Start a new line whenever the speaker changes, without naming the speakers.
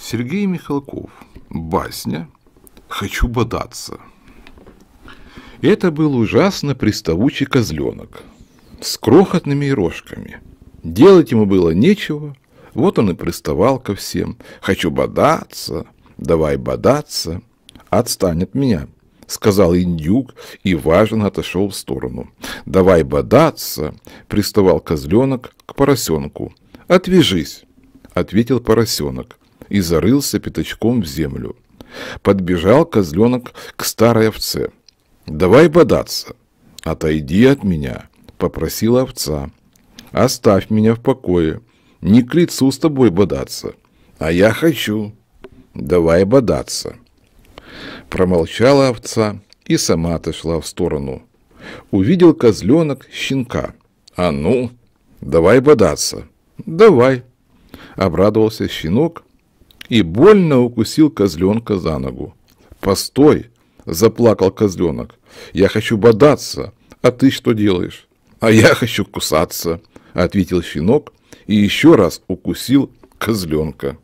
Сергей Михалков. Басня «Хочу бодаться». Это был ужасно приставучий козленок с крохотными рожками. Делать ему было нечего, вот он и приставал ко всем. «Хочу бодаться, давай бодаться, отстань от меня», — сказал индюк и важно отошел в сторону. «Давай бодаться», — приставал козленок к поросенку. «Отвяжись», — ответил поросенок и зарылся пятачком в землю. Подбежал козленок к старой овце. «Давай бодаться!» «Отойди от меня!» – попросила овца. «Оставь меня в покое! Не к лицу с тобой бодаться!» «А я хочу!» «Давай бодаться!» Промолчала овца и сама отошла в сторону. Увидел козленок щенка. «А ну, давай бодаться!» «Давай!» Обрадовался щенок и больно укусил козленка за ногу. «Постой!» – заплакал козленок. «Я хочу бодаться, а ты что делаешь?» «А я хочу кусаться», – ответил щенок и еще раз укусил козленка.